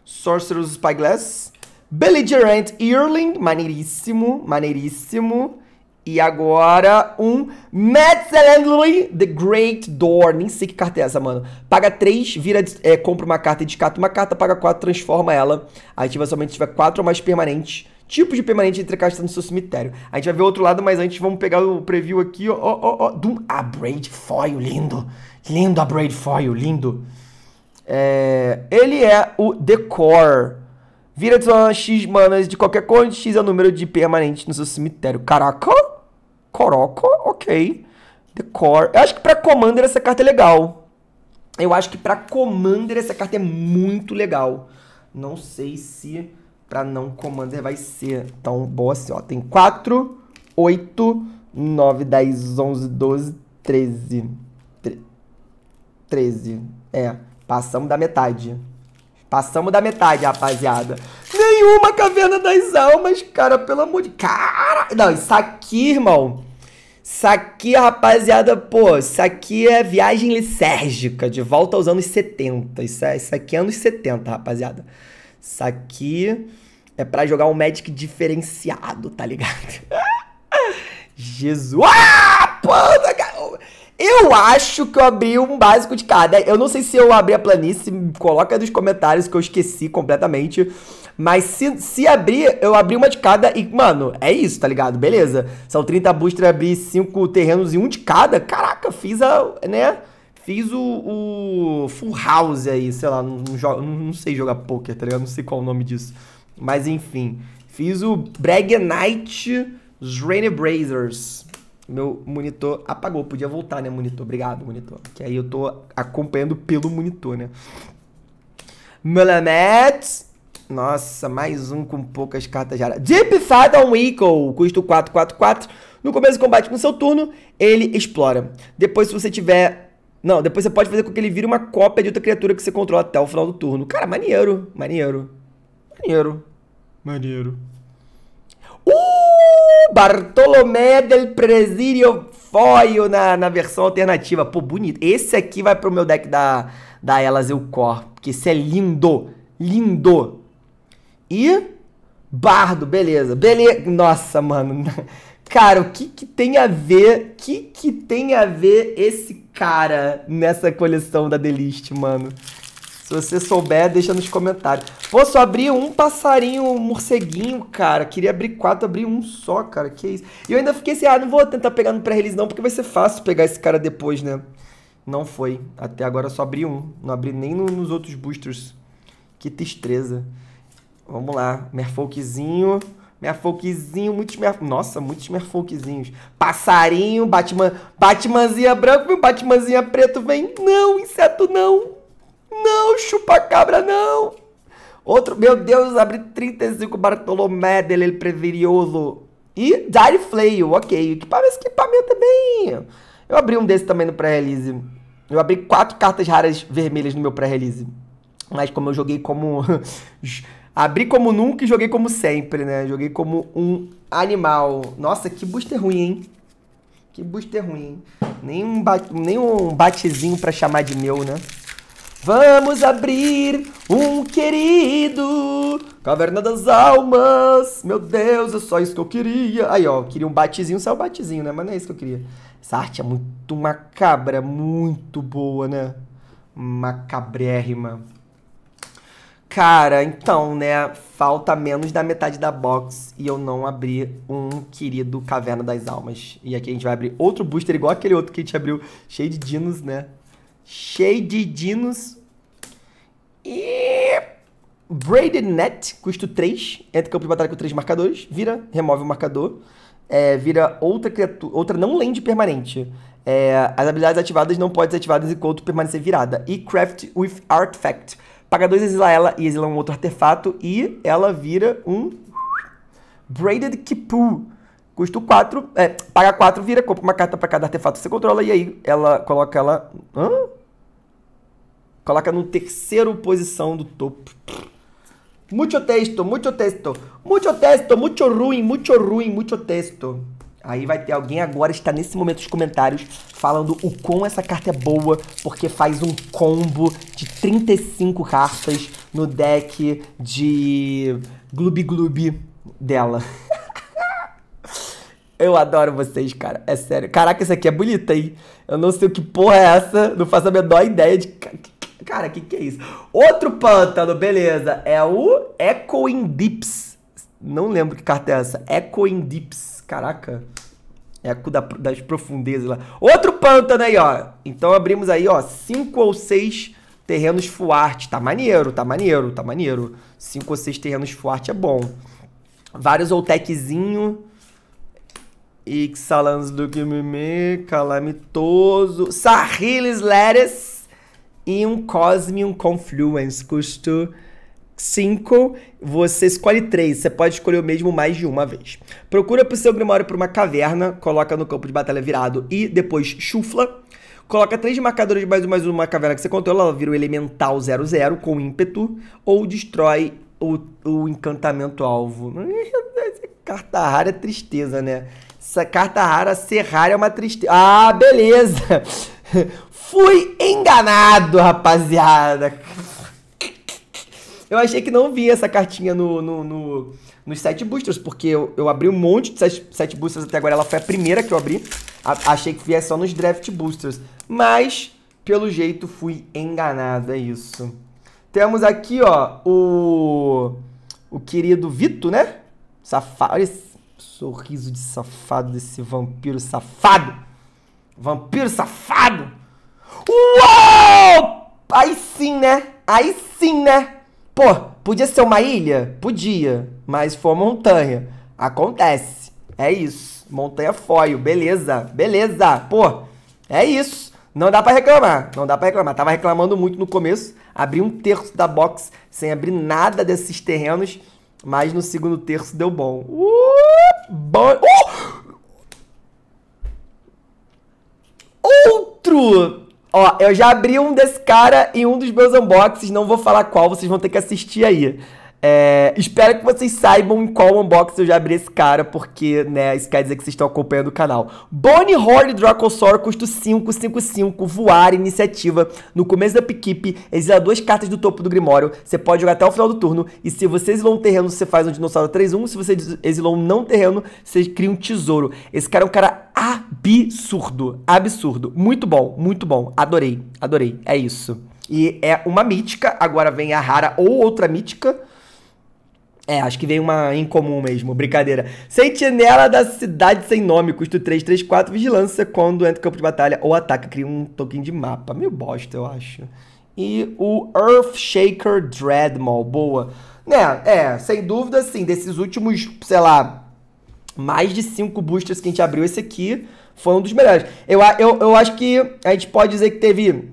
Sorcerer's Spyglass. Belligerent Earling. Maneiríssimo, maneiríssimo. E agora um Metzelandly The Great Door. Nem sei que carta é essa, mano. Paga 3, vira, é, compra uma carta e descarta uma carta, paga 4, transforma ela. Ativa tipo, somente se tiver 4 ou mais permanentes. Tipo de permanente entre cartas no seu cemitério. A gente vai ver o outro lado, mas antes vamos pegar o preview aqui, ó, ó, ó, ó. Do a Braid Foil, lindo. Lindo a Braid Foil, lindo. É, ele é o Decor. Vira de X manas de qualquer cor, X é o número de permanentes no seu cemitério. Caraca! Coroco, ok. The Core. Eu acho que pra Commander essa carta é legal. Eu acho que pra Commander essa carta é muito legal. Não sei se pra não Commander vai ser tão boa assim, ó. Tem 4, 8, 9, 10, 11, 12, 13. 13. É, passamos da metade. Passamos da metade, rapaziada. Nenhuma caverna das almas, cara, pelo amor de... Cara! Não, isso aqui, irmão... Isso aqui, rapaziada, pô, isso aqui é viagem licérgica, de volta aos anos 70. Isso, é, isso aqui é anos 70, rapaziada. Isso aqui é para jogar um Magic diferenciado, tá ligado? Jesus! Ah, puta, cara! Eu acho que eu abri um básico de cada. Eu não sei se eu abri a planície, coloca nos comentários que eu esqueci completamente. Mas se, se abrir, eu abri uma de cada e, mano, é isso, tá ligado? Beleza. São 30 boosters, abri 5 terrenos e um de cada. Caraca, fiz a, né? Fiz o, o full house aí, sei lá, não, não, não sei jogar poker, tá ligado? Não sei qual o nome disso. Mas enfim, fiz o Brag Knight Zrene Brazers meu monitor apagou. Podia voltar, né, monitor? Obrigado, monitor. Que aí eu tô acompanhando pelo monitor, né? Mulamet. Nossa, mais um com poucas cartas já. Deep Fathom Eagle, custo 444. No começo do combate no seu turno, ele explora. Depois, se você tiver não, depois você pode fazer com que ele vire uma cópia de outra criatura que você controla até o final do turno. Cara, maneiro, maneiro. Maneiro. Maneiro. Uh! Bartolomé del Presidio Foio na, na versão alternativa. Pô, bonito. Esse aqui vai pro meu deck da, da Elas e o Cor, porque esse é lindo. Lindo. E Bardo, beleza. Beleza. Nossa, mano. Cara, o que que tem a ver? Que que tem a ver esse cara nessa coleção da Delist, mano? Se você souber, deixa nos comentários. Pô, só abri um passarinho, um morceguinho, cara. Queria abrir quatro, abri um só, cara. Que isso. E eu ainda fiquei assim, ah, não vou tentar pegar no pré-release não, porque vai ser fácil pegar esse cara depois, né? Não foi. Até agora só abri um. Não abri nem no, nos outros boosters. Que tristeza. Vamos lá. Merfolkzinho. Merfolkzinho, muitos Merfolk... Nossa, muitos Merfolkzinhos. Passarinho, Batman... Batmanzinha branco, Batmanzinha preto, vem. Não, inseto não. Não, chupa-cabra, não! Outro, meu Deus, abri 35 Bartolomé dele ele Previrioso. E Dire Flail, ok. Equipamento, equipamento é bem... Eu abri um desse também no pré-release. Eu abri quatro cartas raras vermelhas no meu pré-release. Mas como eu joguei como... abri como nunca e joguei como sempre, né? Joguei como um animal. Nossa, que booster ruim, hein? Que booster ruim, hein? Nem um, ba... Nem um batezinho pra chamar de meu, né? Vamos abrir um querido Caverna das Almas. Meu Deus, é só isso que eu queria. Aí, ó, queria um batezinho, só o um batezinho, né? Mas não é isso que eu queria. Essa arte é muito macabra, muito boa, né? Macabrérrima. Cara, então, né? Falta menos da metade da box e eu não abri um querido Caverna das Almas. E aqui a gente vai abrir outro booster igual aquele outro que a gente abriu, cheio de dinos, né? cheio de dinos. E Braided Net, custo 3, entra campo de batalha com 3 marcadores, vira, remove o marcador, é, vira outra criatura, outra não land permanente. É, as habilidades ativadas não podem ser ativadas enquanto permanecer virada. E Craft with Artifact. Paga 2, exila ela e exila um outro artefato e ela vira um Braided Kipu. Custo 4, é, paga 4, vira, compra uma carta para cada artefato que você controla e aí ela coloca ela. Hã? Coloca no terceiro posição do topo. Muito texto, muito texto, muito texto, muito ruim, muito ruim, muito texto. Aí vai ter alguém agora está nesse momento nos comentários falando o quão essa carta é boa, porque faz um combo de 35 cartas no deck de Gloob Gloob dela. Eu adoro vocês, cara. É sério. Caraca, isso aqui é bonito, hein? Eu não sei o que porra é essa. Não faço a menor ideia de. Cara, o que, que é isso? Outro pântano, beleza. É o Echoing Indips. Não lembro que carta é essa. Echoing Indips. Caraca. Eco da, das profundezas lá. Outro pântano aí, ó. Então abrimos aí, ó, cinco ou seis terrenos fuarte. Tá maneiro, tá maneiro, tá maneiro. Cinco ou seis terrenos fuarte é bom. Vários outequezinho. Ixalans do Kimimi, Calamitoso, Sahilis Leres e um Cosmium Confluence, custo 5. Você escolhe 3, você pode escolher o mesmo mais de uma vez. Procura pro seu Grimório para uma caverna, coloca no campo de batalha virado e depois chufla. Coloca três marcadores de mais um, mais uma caverna que você controla, ela vira o Elemental 00 com ímpeto, ou destrói o, o encantamento alvo. Carta rara é tristeza, né? Essa carta rara, serrar é uma tristeza. Ah, beleza! Fui enganado, rapaziada! Eu achei que não vi essa cartinha no, no, no, nos sete boosters, porque eu, eu abri um monte de sete, sete boosters até agora. Ela foi a primeira que eu abri. A, achei que viesse só nos draft boosters. Mas, pelo jeito, fui enganado. É isso. Temos aqui, ó, o. O querido Vito, né? Safari Sorriso de safado desse vampiro safado. Vampiro safado. Uou! Aí sim, né? Aí sim, né? Pô, podia ser uma ilha? Podia. Mas foi uma montanha. Acontece. É isso. Montanha foil. Beleza. Beleza. Pô, é isso. Não dá para reclamar, não dá para reclamar. Tava reclamando muito no começo, abri um terço da box sem abrir nada desses terrenos mas no segundo terço deu bom. Uh, bom. Uh! Outro! Ó, eu já abri um desse cara em um dos meus unboxings, não vou falar qual, vocês vão ter que assistir aí. É, espero que vocês saibam em qual unboxing eu já abri esse cara, porque, né, isso quer dizer que vocês estão acompanhando o canal. Bonnie Horde Dracosaur, custo 555, voar, iniciativa. No começo da Piquipe, exila duas cartas do topo do Grimório, você pode jogar até o final do turno, e se você exilou um terreno, você faz um dinossauro 3-1, se você exilou um não terreno, você cria um tesouro. Esse cara é um cara absurdo, absurdo. Muito bom, muito bom, adorei, adorei, é isso. E é uma mítica, agora vem a rara ou outra mítica... É, acho que veio uma incomum mesmo, brincadeira. Sentinela da Cidade Sem Nome, custo 3, 3, 4, vigilância, quando entra no campo de batalha ou ataca, cria um token de mapa. meu bosta, eu acho. E o Earthshaker Dreadmall, boa. Né, é, sem dúvida, assim, desses últimos, sei lá, mais de 5 boosters que a gente abriu, esse aqui foi um dos melhores. Eu, eu, eu acho que a gente pode dizer que teve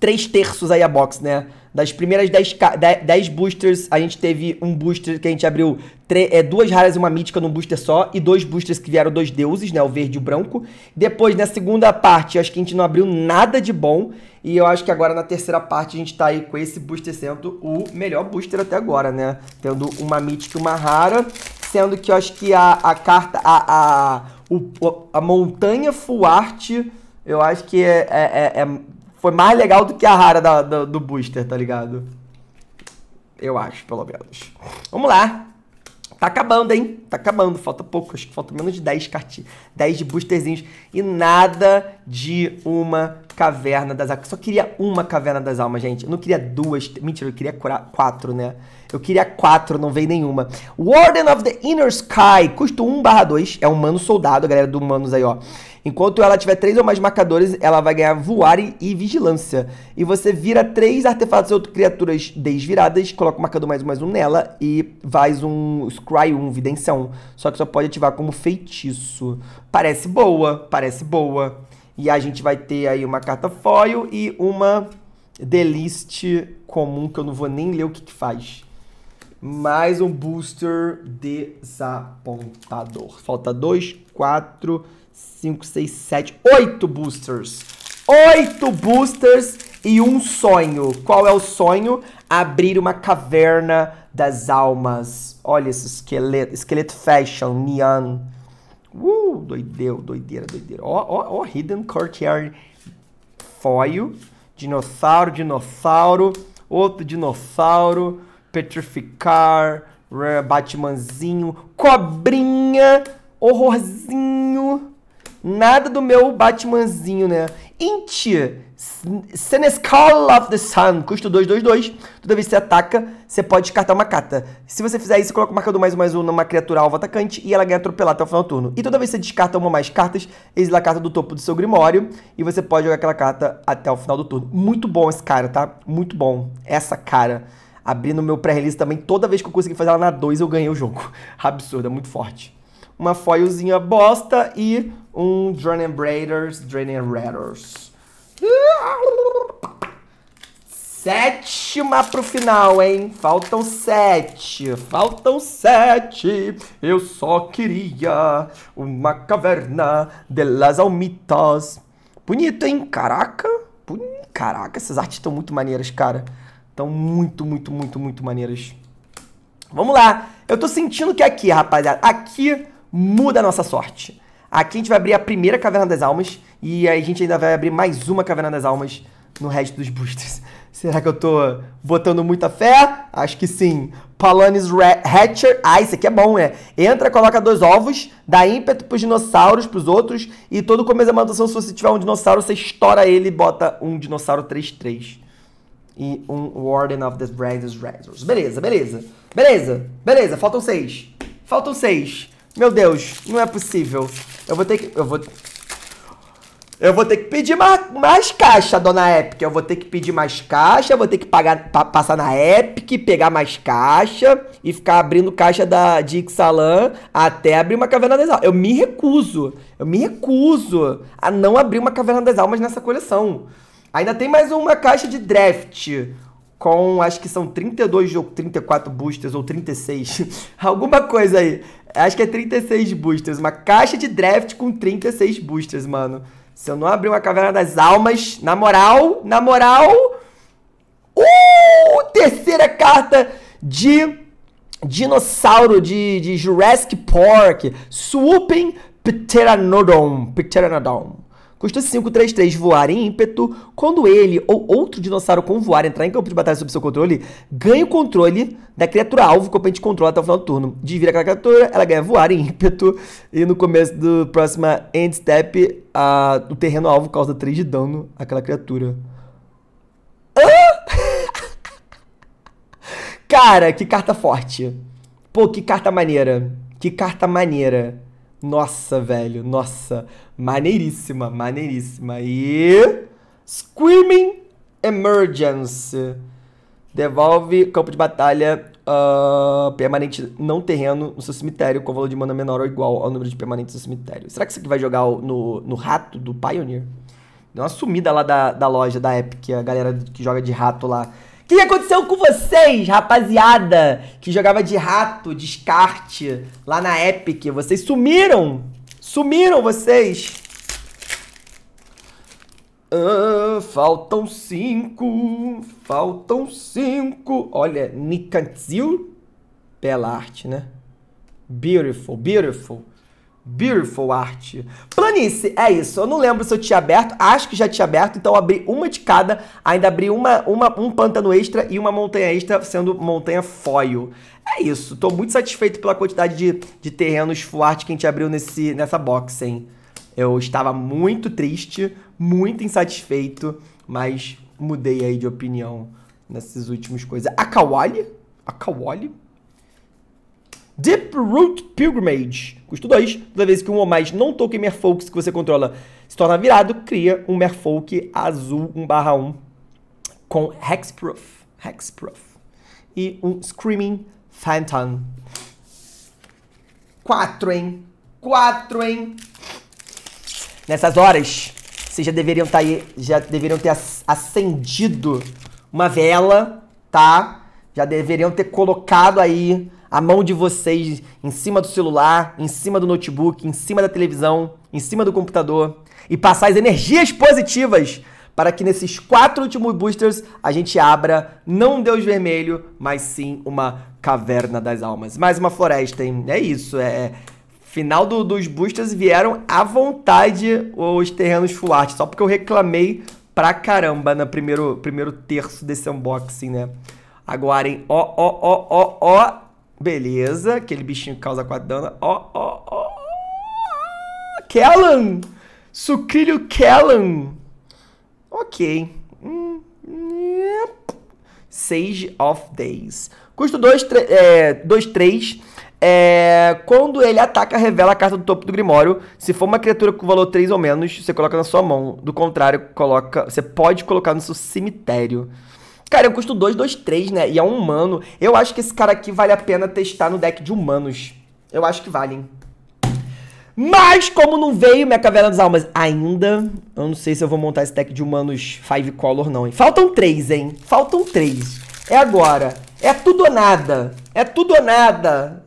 3 terços aí a box, né? Das primeiras 10, boosters, a gente teve um booster que a gente abriu é, duas raras e uma mítica num booster só, e dois boosters que vieram dois deuses, né? O verde e o branco. Depois, na segunda parte, acho que a gente não abriu nada de bom. E eu acho que agora na terceira parte a gente tá aí com esse booster sendo o melhor booster até agora, né? Tendo uma mítica e uma rara. Sendo que eu acho que a, a carta. A, a, o, a montanha full art, eu acho que é, é, é, é foi mais legal do que a rara da, da, do booster, tá ligado? Eu acho, pelo menos. Vamos lá. Tá acabando, hein? Tá acabando. Falta pouco. Acho que falta menos de 10 cartinhas. 10 de boosterzinhos. E nada de uma caverna das almas. Só queria uma caverna das almas, gente. Eu não queria duas. Mentira, eu queria quatro, né? Eu queria quatro, não veio nenhuma. Warden of the Inner Sky. Custo 1 barra 2. É um mano soldado, a galera do Manos aí, ó. Enquanto ela tiver três ou mais marcadores, ela vai ganhar voar e vigilância. E você vira três artefatos ou criaturas desviradas, coloca o marcador mais um mais um nela e faz um Scry 1, um, Vidência Só que só pode ativar como feitiço. Parece boa, parece boa. E a gente vai ter aí uma carta foil e uma delist comum, que eu não vou nem ler o que, que faz. Mais um booster desapontador. Falta dois, quatro... 5, 6, 7, 8 boosters. 8 boosters e um sonho. Qual é o sonho? Abrir uma caverna das almas. Olha esse esqueleto, esqueleto fashion, neon. Uh, doideu, doideira, doideira. Ó, ó, ó, Hidden Courtyard foil, dinossauro, dinossauro, outro dinossauro, petrificar, Batmanzinho, cobrinha, horrorzinho. Nada do meu Batmanzinho, né? Inti, Senescal of the Sun, custo 222. Toda vez que você ataca, você pode descartar uma carta. Se você fizer isso, você coloca o marcador mais um mais um numa criatura alvo atacante e ela ganha atropelar até o final do turno. E toda vez que você descarta uma ou mais cartas, exila a carta do topo do seu grimório e você pode jogar aquela carta até o final do turno. Muito bom esse cara, tá? Muito bom. Essa cara. Abrindo meu pré-release também, toda vez que eu consegui fazer ela na 2, eu ganhei o jogo. Absurdo, é muito forte uma foilzinha bosta e um Drain and Braiders, Drain and Sétima pro final, hein? Faltam sete, faltam sete. Eu só queria uma caverna de las almitas. Bonito, hein? Caraca. Caraca, essas artes estão muito maneiras, cara. Estão muito, muito, muito, muito maneiras. Vamos lá. Eu tô sentindo que aqui, rapaziada, aqui muda a nossa sorte. Aqui a gente vai abrir a primeira Caverna das Almas e aí a gente ainda vai abrir mais uma Caverna das Almas no resto dos boosters. Será que eu tô botando muita fé? Acho que sim. Palanis Hatcher. Ah, isso aqui é bom, é. Entra, coloca dois ovos, dá ímpeto pros dinossauros, pros outros, e todo começo da manutenção, se você tiver um dinossauro, você estoura ele e bota um dinossauro 3-3. E um Warden of the Dragons Razors. Beleza, beleza. Beleza, beleza. Faltam seis. Faltam seis. Meu Deus, não é possível. Eu vou ter que... Eu vou... Eu vou ter que pedir mais, mais caixa, dona Epic. Eu vou ter que pedir mais caixa, vou ter que pagar, pa, passar na Epic, pegar mais caixa e ficar abrindo caixa da, de Ixalan até abrir uma caverna das almas. Eu me recuso, eu me recuso a não abrir uma caverna das almas nessa coleção. Ainda tem mais uma caixa de draft com acho que são 32 ou 34 boosters ou 36, alguma coisa aí. Acho que é 36 boosters. Uma caixa de draft com 36 boosters, mano. Se eu não abrir uma caverna das almas, na moral, na moral. Uh! Terceira carta de dinossauro de, de Jurassic Park. Swooping Pteranodon. Pteranodon. Custa 5, 3, 3 voar em ímpeto. Quando ele ou outro dinossauro com voar entrar em campo de batalha sob seu controle, ganha o controle da criatura alvo que o oponente controla até o final do turno. Desvira aquela criatura, ela ganha voar em ímpeto. E no começo do próximo end step, a, o terreno alvo causa 3 de dano àquela criatura. Cara, que carta forte. Pô, que carta maneira. Que carta maneira. Nossa, velho. Nossa. Maneiríssima, maneiríssima. E. Screaming Emergence. Devolve campo de batalha uh, permanente não terreno no seu cemitério com valor de mana menor ou igual ao número de permanentes do cemitério. Será que isso aqui vai jogar no, no rato do Pioneer? Deu uma sumida lá da, da loja da Epic, a galera que joga de rato lá. O que aconteceu com vocês, rapaziada? Que jogava de rato, descarte, lá na Epic. Vocês sumiram! Sumiram vocês! Ah, faltam cinco, faltam cinco. Olha, Nikantzil. bela arte, né? Beautiful, beautiful. Beautiful Art. Planice, é isso. Eu não lembro se eu tinha aberto, acho que já tinha aberto, então abri uma de cada, ainda abri uma, uma, um pântano extra e uma montanha extra, sendo montanha foil. É isso, tô muito satisfeito pela quantidade de, de terrenos full art que a gente abriu nesse, nessa box, hein. Eu estava muito triste, muito insatisfeito, mas mudei aí de opinião nessas últimas coisas. A Kawali? A Kawali? Deep Root Pilgrimage. Custo 2. Toda vez que um ou mais não token Merfolks que você controla se torna virado, cria um Merfolk azul 1/1 com Hexproof. Hexproof. E um Screaming Phantom. 4, hein? 4, hein? Nessas horas, vocês já deveriam, tá aí, já deveriam ter acendido uma vela, tá? Já deveriam ter colocado aí a mão de vocês em cima do celular, em cima do notebook, em cima da televisão, em cima do computador e passar as energias positivas para que nesses quatro últimos boosters a gente abra não um Deus Vermelho, mas sim uma caverna das almas. Mais uma floresta, hein? É isso, é. é. Final do, dos boosters vieram à vontade os terrenos Fuarte, só porque eu reclamei pra caramba no primeiro, primeiro terço desse unboxing, né? Agora, hein? Ó, ó, ó, ó, ó, Beleza, aquele bichinho que causa 4 dano. Ó, ó, ó. Kellan! Sucrilho Kellan! Ok. Hum, yep. Sage of Days. Custo 2, 3. É, dois, três. É, quando ele ataca, revela a carta do topo do Grimório. Se for uma criatura com valor 3 ou menos, você coloca na sua mão. Do contrário, coloca, você pode colocar no seu cemitério. Cara, eu custo 2, 2, 3, né? E é um humano. Eu acho que esse cara aqui vale a pena testar no deck de humanos. Eu acho que vale, hein? Mas, como não veio minha Caverna das Almas ainda, eu não sei se eu vou montar esse deck de humanos 5 color, não, hein? Faltam 3, hein? Faltam 3. É agora. É tudo ou nada. É tudo ou nada.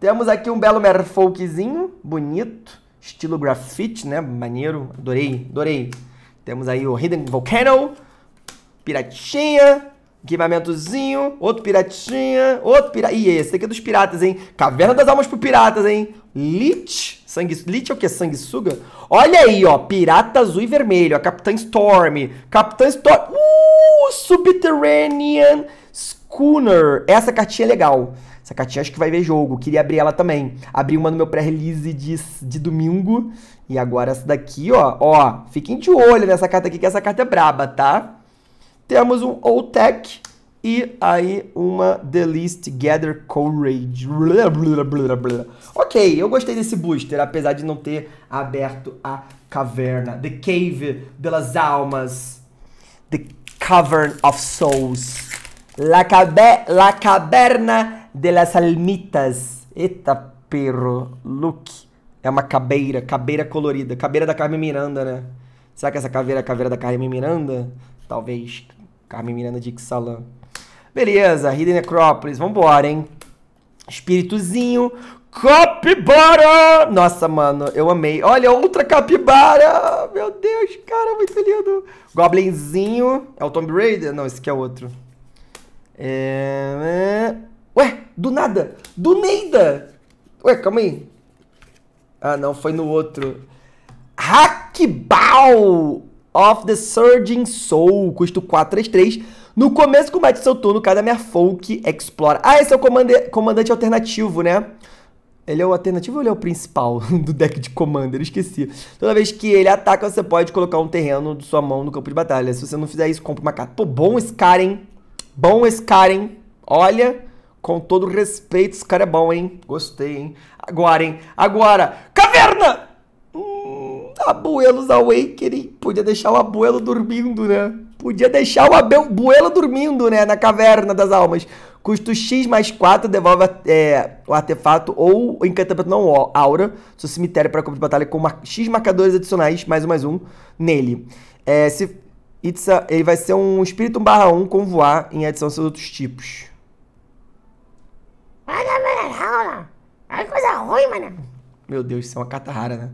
Temos aqui um belo Merfolkzinho, bonito. Estilo grafite, né? Maneiro. Adorei, adorei. Temos aí o Hidden Volcano. Piratinha. Equipamentozinho, outro piratinha, outro pirata. Ih, esse daqui é dos piratas, hein? Caverna das almas pro piratas, hein? Lich? Sangue... Lich é o que? Sanguessuga? Olha aí, ó. Pirata azul e vermelho. A Capitã Storm. Capitã Storm. Uh! Subterranean Schooner. Essa cartinha é legal. Essa cartinha acho que vai ver jogo. Queria abrir ela também. Abri uma no meu pré-release de, de domingo. E agora essa daqui, ó. Ó, fiquem de olho nessa carta aqui, que essa carta é braba, tá? Temos um OTEC e aí uma The List Gather Courage. Blá, Ok, eu gostei desse booster, apesar de não ter aberto a caverna. The Cave das Almas. The Cavern of Souls. La, cabe La Caverna de las Almitas. Eita, perro. Look. É uma cabeira, cabeira colorida. Cabeira da Carmen Miranda, né? Será que essa caveira é a caveira da Carmen Miranda? Talvez Carmen Miranda de Salam. Beleza, Hidden Necrópolis, vambora, hein? Espíritozinho, capibara! Nossa, mano, eu amei. Olha, outra capibara! Meu Deus, cara, muito lindo. Goblinzinho, é o Tomb Raider? Não, esse aqui é outro. É, é... Ué, do nada, do Neida! Ué, calma aí. Ah, não, foi no outro. Hackball! of the Surging Soul, custo 433. No começo do combate do seu turno, cada minha folk explora. Ah, esse é o comandante alternativo, né? Ele é o alternativo ou ele é o principal do deck de Commander? Esqueci. Toda vez que ele ataca, você pode colocar um terreno de sua mão no campo de batalha. Se você não fizer isso, compra uma carta. Pô, bom esse cara, hein? Bom esse cara, hein? Olha, com todo respeito, esse cara é bom, hein? Gostei, hein? Agora, hein? Agora, caverna! Abuelos Awakening. Podia deixar o Abuelo dormindo, né? Podia deixar o Abuelo dormindo, né? Na caverna das almas. Custo X mais 4, devolve é, o artefato ou o encantamento não aura, seu cemitério para campo de batalha com X marcadores adicionais, mais um, mais um, nele. É, se, a, ele vai ser um espírito 1 barra 1 com voar em adição aos seus outros tipos. Olha, mano, olha. Olha coisa ruim, mano. Meu Deus, isso é uma carta rara, né?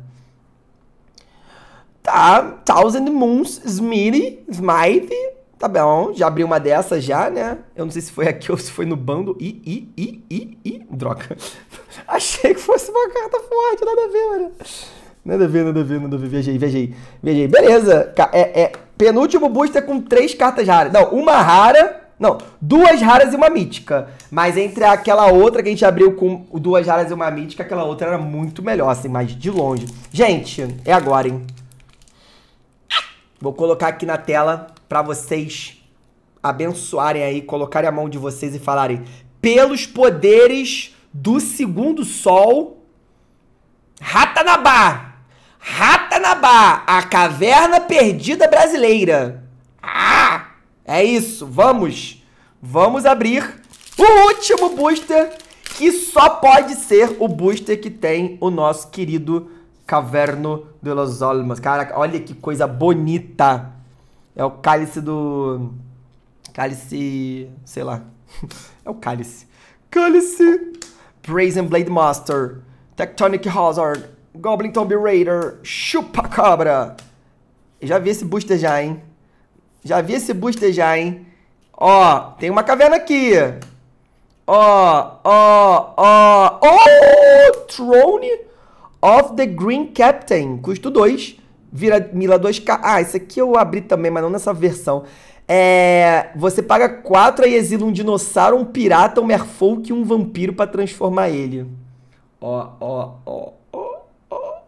Thousand Moons Smith, Smite, tá bom, já abri uma dessa já, né? Eu não sei se foi aqui ou se foi no bando. I, i, i, i, i, droga. Achei que fosse uma carta forte, nada a ver, mano. Nada a ver, nada a ver, nada a ver. Viajei, viajei, viajei. Beleza, é, é penúltimo booster com três cartas raras. Não, uma rara, não, duas raras e uma mítica. Mas entre aquela outra que a gente abriu com duas raras e uma mítica, aquela outra era muito melhor, assim, mais de longe. Gente, é agora, hein? Vou colocar aqui na tela para vocês abençoarem aí, colocarem a mão de vocês e falarem: pelos poderes do segundo sol, Ratanabá! Ratanabá, a caverna perdida brasileira. Ah! É isso, vamos! Vamos abrir o último booster, que só pode ser o booster que tem o nosso querido Caverno de los Olmos. Cara, olha que coisa bonita. É o cálice do. Cálice. sei lá. é o cálice. Cálice! Brazen Blade Master, Tectonic Hazard, Goblin Tomb Raider, Chupa cobra. Eu já vi esse booster já, hein? Já vi esse booster já, hein? Ó, tem uma caverna aqui. Ó, ó, ó. Oh, Throne? of the Green Captain, custo 2, vira Mila 2K. Ah, esse aqui eu abri também, mas não nessa versão. É, você paga 4 e exila um dinossauro, um pirata, um merfolk e um vampiro para transformar ele. Ó, ó, ó, ó, ó.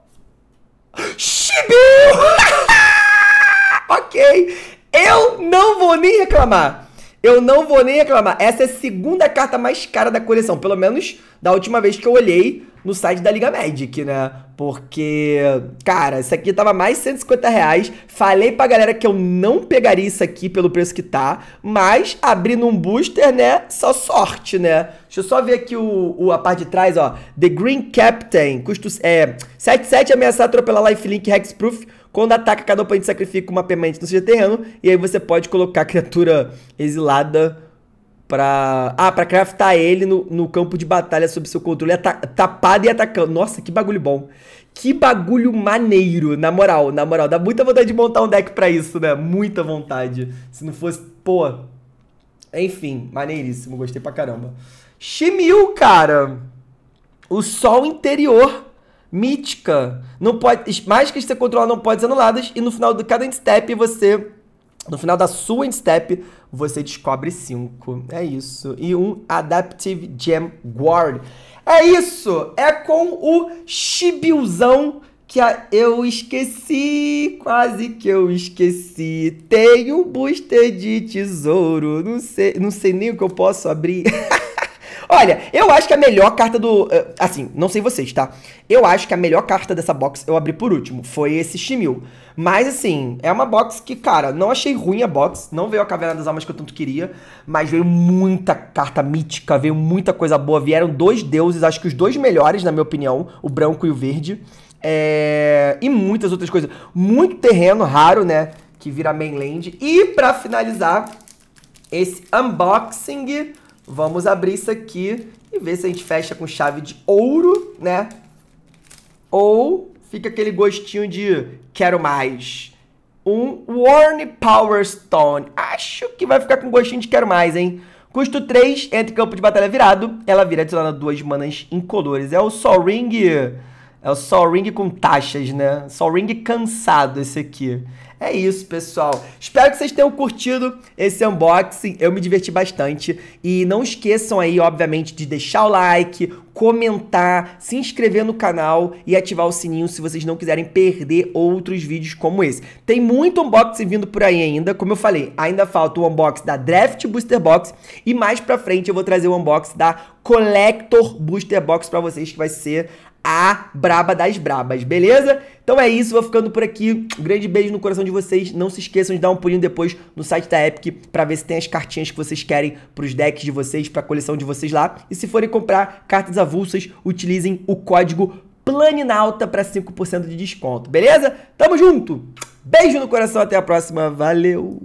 ok! Eu não vou nem reclamar. Eu não vou nem reclamar. Essa é a segunda carta mais cara da coleção. Pelo menos da última vez que eu olhei, no site da Liga Magic, né? Porque, cara, isso aqui tava mais 150 reais. Falei pra galera que eu não pegaria isso aqui pelo preço que tá. Mas, abrindo um booster, né? Só sorte, né? Deixa eu só ver aqui o, o a parte de trás, ó. The Green Captain. Custo é, 7-7, ameaçar atropelar lifelink Hexproof. Quando ataca, cada oponente sacrifica uma permanente no seu terreno. E aí você pode colocar a criatura exilada pra. Ah, pra craftar ele no, no campo de batalha sob seu controle, tapado e atacando. Nossa, que bagulho bom. Que bagulho maneiro, na moral, na moral. Dá muita vontade de montar um deck pra isso, né? Muita vontade. Se não fosse, pô. Enfim, maneiríssimo, gostei pra caramba. Shimil, cara. O sol interior mítica. Não pode, mágicas que você controlar não podem ser anuladas e no final de cada instep você no final da sua instep, você descobre cinco. É isso. E um Adaptive Gem Guard. É isso! É com o Chibiuzão que a... eu esqueci, quase que eu esqueci. Tem um booster de tesouro, não sei, não sei nem o que eu posso abrir. Olha, eu acho que a melhor carta do. Eh, assim, não sei vocês, tá? Eu acho que a melhor carta dessa box eu abri por último. Foi esse Shimil. Mas assim, é uma box que, cara, não achei ruim a box. Não veio a Caverna das Almas que eu tanto queria. Mas veio muita carta mítica, veio muita coisa boa. Vieram dois deuses, acho que os dois melhores, na minha opinião: o branco e o verde. É... E muitas outras coisas. Muito terreno raro, né? Que vira mainland. E para finalizar, esse unboxing Vamos abrir isso aqui e ver se a gente fecha com chave de ouro, né? Ou fica aquele gostinho de quero mais. Um Warne Power Stone. Acho que vai ficar com gostinho de quero mais, hein? Custo 3, entre campo de batalha virado. Ela vira adicionando duas manas incolores. É o Sol Ring. É o Sol Ring com taxas, né? Sol Ring cansado esse aqui. É isso, pessoal. Espero que vocês tenham curtido esse unboxing. Eu me diverti bastante. E não esqueçam aí, obviamente, de deixar o like, comentar, se inscrever no canal e ativar o sininho se vocês não quiserem perder outros vídeos como esse. Tem muito unboxing vindo por aí ainda, como eu falei, ainda falta o unboxing da Draft Booster Box e mais pra frente eu vou trazer o unboxing da Collector Booster Box pra vocês, que vai ser a braba das brabas, beleza? Então é isso, vou ficando por aqui. Um grande beijo no coração de vocês. Não se esqueçam de dar um pulinho depois no site da Epic para ver se tem as cartinhas que vocês querem para os decks de vocês, para a coleção de vocês lá. E se forem comprar cartas avulsas, utilizem o código PLANINAUTA para 5% de desconto, beleza? Tamo junto! Beijo no coração, até a próxima. Valeu!